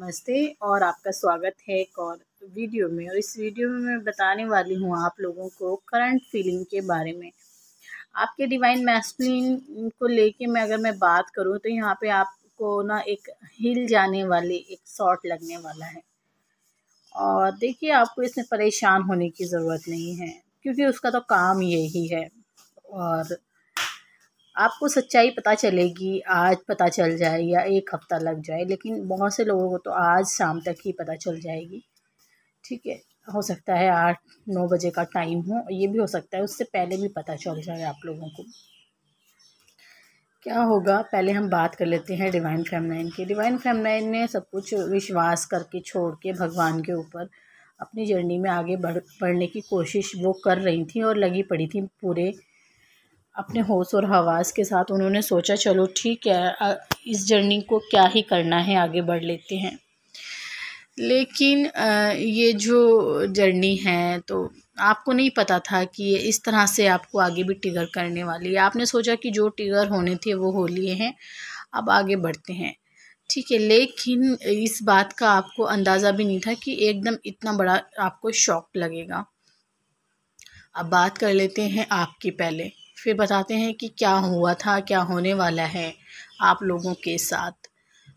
नमस्ते और आपका स्वागत है एक और वीडियो में और इस वीडियो में मैं बताने वाली हूँ आप लोगों को करंट फीलिंग के बारे में आपके डिवाइन मैस्कुलिन को लेके मैं अगर मैं बात करूँ तो यहाँ पे आपको ना एक हिल जाने वाली एक शॉट लगने वाला है और देखिए आपको इसमें परेशान होने की ज़रूरत नहीं है क्योंकि उसका तो काम यही है और आपको सच्चाई पता चलेगी आज पता चल जाए या एक हफ़्ता लग जाए लेकिन बहुत से लोगों को तो आज शाम तक ही पता चल जाएगी ठीक है हो सकता है आठ नौ बजे का टाइम हो ये भी हो सकता है उससे पहले भी पता चल जाए आप लोगों को क्या होगा पहले हम बात कर लेते हैं डिवाइन फैमलाइन की डिवाइन फैमलाइन ने सब कुछ विश्वास करके छोड़ के भगवान के ऊपर अपनी जर्नी में आगे बढ़ बढ़ने की कोशिश वो कर रही थी और लगी पड़ी थी पूरे अपने होश और हवास के साथ उन्होंने सोचा चलो ठीक है इस जर्नी को क्या ही करना है आगे बढ़ लेते हैं लेकिन ये जो जर्नी है तो आपको नहीं पता था कि ये इस तरह से आपको आगे भी टिगर करने वाली है आपने सोचा कि जो टिगर होने थे वो हो लिए हैं अब आगे बढ़ते हैं ठीक है लेकिन इस बात का आपको अंदाज़ा भी नहीं था कि एकदम इतना बड़ा आपको शॉक लगेगा अब बात कर लेते हैं आपकी पहले फिर बताते हैं कि क्या हुआ था क्या होने वाला है आप लोगों के साथ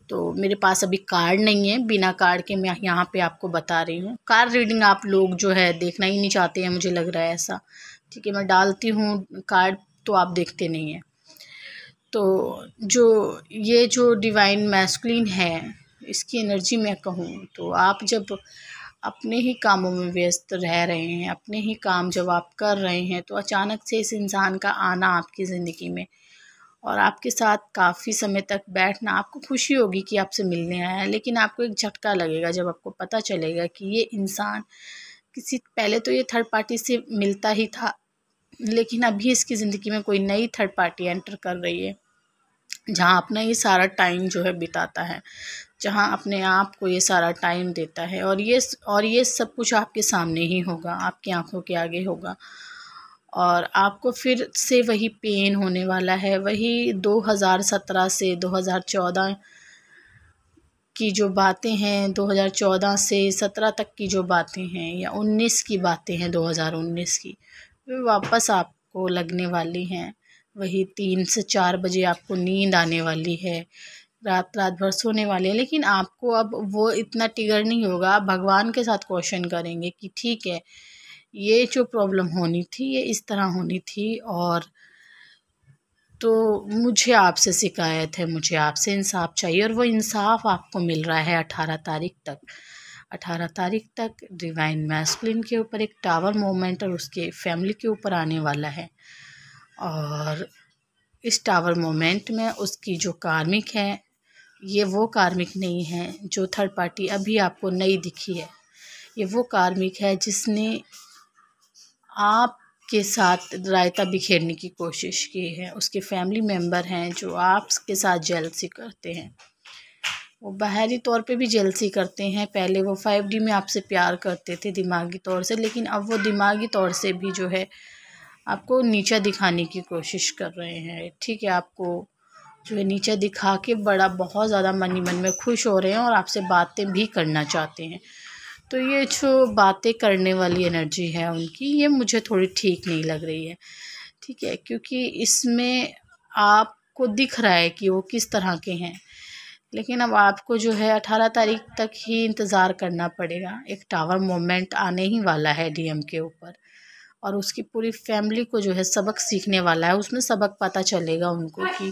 तो मेरे पास अभी कार्ड नहीं है बिना कार्ड के मैं यहाँ पे आपको बता रही हूँ कार्ड रीडिंग आप लोग जो है देखना ही नहीं चाहते हैं मुझे लग रहा है ऐसा ठीक है मैं डालती हूँ कार्ड तो आप देखते नहीं हैं तो जो ये जो डिवाइन मैस्कुलिन है इसकी एनर्जी मैं कहूँ तो आप जब अपने ही कामों में व्यस्त रह रहे हैं अपने ही काम जब आप कर रहे हैं तो अचानक से इस इंसान का आना आपकी ज़िंदगी में और आपके साथ काफ़ी समय तक बैठना आपको खुशी होगी कि आपसे मिलने आया है लेकिन आपको एक झटका लगेगा जब आपको पता चलेगा कि ये इंसान किसी पहले तो ये थर्ड पार्टी से मिलता ही था लेकिन अभी इसकी ज़िंदगी में कोई नई थर्ड पार्टी एंटर कर रही है जहाँ अपना ये सारा टाइम जो है बिताता है जहाँ अपने आप को ये सारा टाइम देता है और ये और ये सब कुछ आपके सामने ही होगा आपकी आंखों के आगे होगा और आपको फिर से वही पेन होने वाला है वही 2017 से 2014 की जो बातें हैं 2014 से 17 तक की जो बातें हैं या 19 की बातें हैं 2019 की वापस आपको लगने वाली हैं वही तीन से चार बजे आपको नींद आने वाली है रात रात भर सोने वाले हैं लेकिन आपको अब वो इतना टिगर नहीं होगा आप भगवान के साथ क्वेश्चन करेंगे कि ठीक है ये जो प्रॉब्लम होनी थी ये इस तरह होनी थी और तो मुझे आपसे शिकायत है मुझे आपसे इंसाफ चाहिए और वो इंसाफ आपको मिल रहा है अठारह तारीख तक अठारह तारीख तक डिवाइन मैस्किन के ऊपर एक टावर मोमेंट और उसके फैमिली के ऊपर आने वाला है और इस टावर मोमेंट में उसकी जो कार्मिक है ये वो कार्मिक नहीं है जो थर्ड पार्टी अभी आपको नई दिखी है ये वो कार्मिक है जिसने आपके साथ रायता बिखेरने की कोशिश की है उसके फैमिली मेंबर हैं जो आपके साथ जेलसी करते हैं वो बाहरी तौर पे भी जेलसी करते हैं पहले वो फाइव डी में आपसे प्यार करते थे दिमागी तौर से लेकिन अब वो दिमागी तौर से भी जो है आपको नीचा दिखाने की कोशिश कर रहे हैं ठीक है आपको जो है नीचा दिखा के बड़ा बहुत ज़्यादा मन ही मन में खुश हो रहे हैं और आपसे बातें भी करना चाहते हैं तो ये जो बातें करने वाली एनर्जी है उनकी ये मुझे थोड़ी ठीक नहीं लग रही है ठीक है क्योंकि इसमें आपको दिख रहा है कि वो किस तरह के हैं लेकिन अब आपको जो है अठारह तारीख तक ही इंतज़ार करना पड़ेगा एक टावर मोमेंट आने ही वाला है डीएम के ऊपर और उसकी पूरी फैमिली को जो है सबक सीखने वाला है उसमें सबक पता चलेगा उनको कि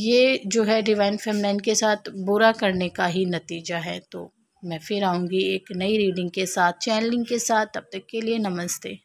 ये जो है डिवाइन फेमलाइन के साथ बुरा करने का ही नतीजा है तो मैं फिर आऊँगी एक नई रीडिंग के साथ चैनलिंग के साथ तब तक के लिए नमस्ते